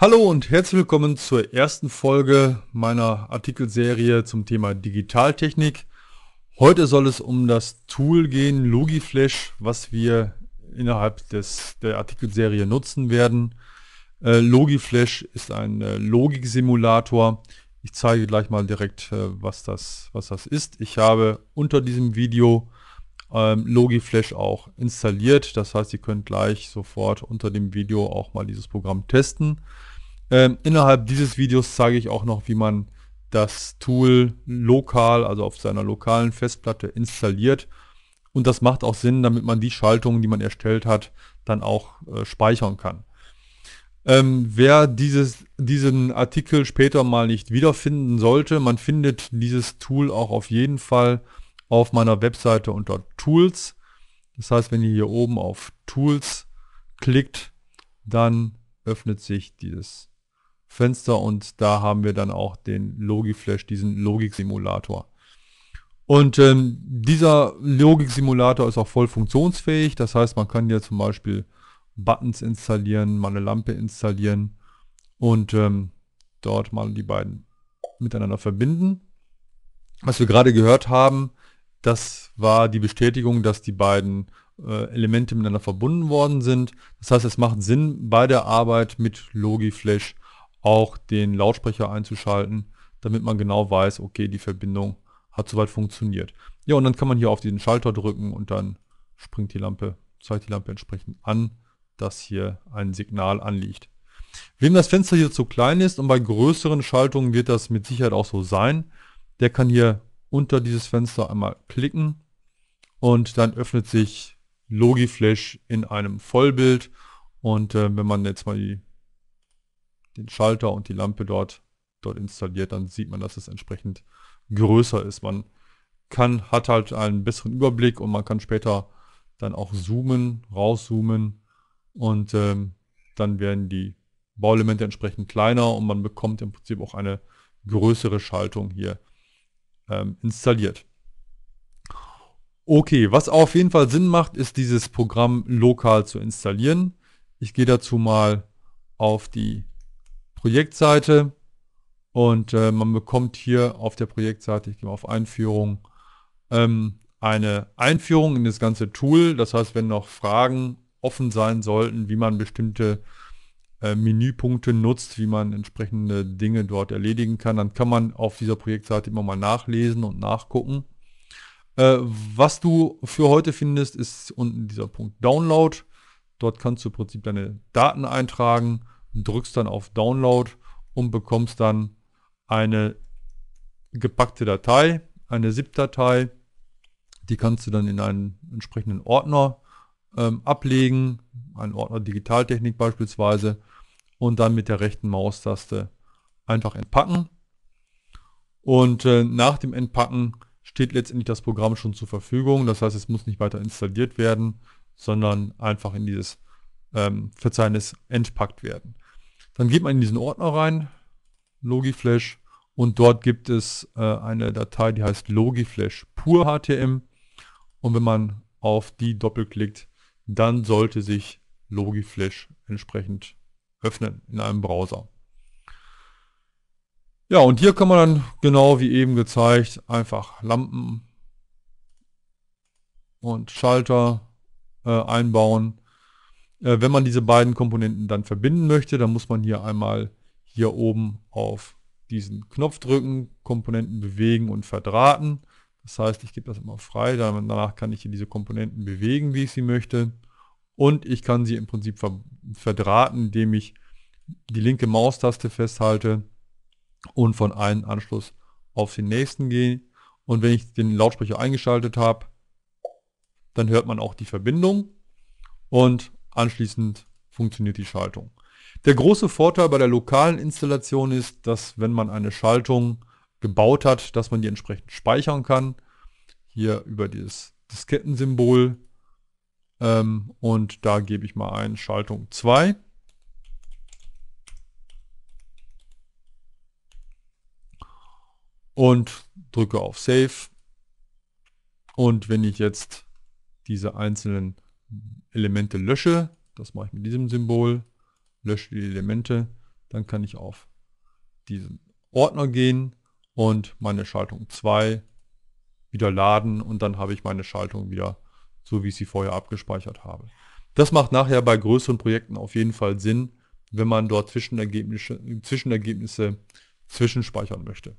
Hallo und herzlich willkommen zur ersten Folge meiner Artikelserie zum Thema Digitaltechnik. Heute soll es um das Tool gehen, Logiflash, was wir innerhalb des, der Artikelserie nutzen werden. Äh, Logiflash ist ein äh, Logiksimulator. Ich zeige gleich mal direkt, äh, was, das, was das ist. Ich habe unter diesem Video ähm, Logiflash auch installiert. Das heißt, ihr könnt gleich sofort unter dem Video auch mal dieses Programm testen. Ähm, innerhalb dieses Videos zeige ich auch noch, wie man das Tool lokal, also auf seiner lokalen Festplatte installiert. Und das macht auch Sinn, damit man die Schaltungen, die man erstellt hat, dann auch äh, speichern kann. Ähm, wer dieses, diesen Artikel später mal nicht wiederfinden sollte, man findet dieses Tool auch auf jeden Fall auf meiner Webseite unter Tools. Das heißt, wenn ihr hier oben auf Tools klickt, dann öffnet sich dieses Fenster und da haben wir dann auch den Logiflash, diesen Logik-Simulator. Und ähm, dieser Logik-Simulator ist auch voll funktionsfähig. Das heißt, man kann hier zum Beispiel Buttons installieren, mal eine Lampe installieren und ähm, dort mal die beiden miteinander verbinden. Was wir gerade gehört haben, das war die Bestätigung, dass die beiden äh, Elemente miteinander verbunden worden sind. Das heißt, es macht Sinn, bei der Arbeit mit Logiflash auch den Lautsprecher einzuschalten, damit man genau weiß, okay, die Verbindung hat soweit funktioniert. Ja, und dann kann man hier auf diesen Schalter drücken und dann springt die Lampe, zeigt die Lampe entsprechend an, dass hier ein Signal anliegt. Wem das Fenster hier zu klein ist und bei größeren Schaltungen wird das mit Sicherheit auch so sein, der kann hier unter dieses Fenster einmal klicken und dann öffnet sich Logiflash in einem Vollbild und äh, wenn man jetzt mal die, den Schalter und die Lampe dort, dort installiert, dann sieht man, dass es entsprechend größer ist. Man kann, hat halt einen besseren Überblick und man kann später dann auch zoomen, rauszoomen und ähm, dann werden die Bauelemente entsprechend kleiner und man bekommt im Prinzip auch eine größere Schaltung hier ähm, installiert. Okay, was auf jeden Fall Sinn macht, ist dieses Programm lokal zu installieren. Ich gehe dazu mal auf die Projektseite und äh, man bekommt hier auf der Projektseite, ich gehe mal auf Einführung, ähm, eine Einführung in das ganze Tool. Das heißt, wenn noch Fragen offen sein sollten, wie man bestimmte äh, Menüpunkte nutzt, wie man entsprechende Dinge dort erledigen kann. Dann kann man auf dieser Projektseite immer mal nachlesen und nachgucken. Äh, was du für heute findest, ist unten dieser Punkt Download. Dort kannst du im Prinzip deine Daten eintragen, drückst dann auf Download und bekommst dann eine gepackte Datei, eine ZIP-Datei. Die kannst du dann in einen entsprechenden Ordner ähm, ablegen, einen Ordner Digitaltechnik beispielsweise, und dann mit der rechten Maustaste einfach entpacken. Und äh, nach dem Entpacken steht letztendlich das Programm schon zur Verfügung. Das heißt, es muss nicht weiter installiert werden, sondern einfach in dieses ähm, Verzeichnis entpackt werden. Dann geht man in diesen Ordner rein, Logiflash, und dort gibt es äh, eine Datei, die heißt Logiflash pur HTM. Und wenn man auf die doppelklickt, dann sollte sich Logiflash entsprechend öffnen in einem Browser. Ja, und hier kann man dann genau wie eben gezeigt einfach Lampen und Schalter äh, einbauen. Äh, wenn man diese beiden Komponenten dann verbinden möchte, dann muss man hier einmal hier oben auf diesen Knopf drücken, Komponenten bewegen und verdrahten. Das heißt, ich gebe das immer frei, danach kann ich hier diese Komponenten bewegen, wie ich sie möchte. Und ich kann sie im Prinzip verdrahten, indem ich die linke Maustaste festhalte und von einem Anschluss auf den nächsten gehe. Und wenn ich den Lautsprecher eingeschaltet habe, dann hört man auch die Verbindung und anschließend funktioniert die Schaltung. Der große Vorteil bei der lokalen Installation ist, dass wenn man eine Schaltung gebaut hat, dass man die entsprechend speichern kann. Hier über dieses Diskettensymbol. Ähm, und da gebe ich mal ein Schaltung 2. Und drücke auf Save. Und wenn ich jetzt diese einzelnen Elemente lösche, das mache ich mit diesem Symbol, lösche die Elemente, dann kann ich auf diesen Ordner gehen und meine Schaltung 2 wieder laden und dann habe ich meine Schaltung wieder so, wie ich sie vorher abgespeichert habe. Das macht nachher bei größeren Projekten auf jeden Fall Sinn, wenn man dort Zwischenergebnisse, Zwischenergebnisse zwischenspeichern möchte.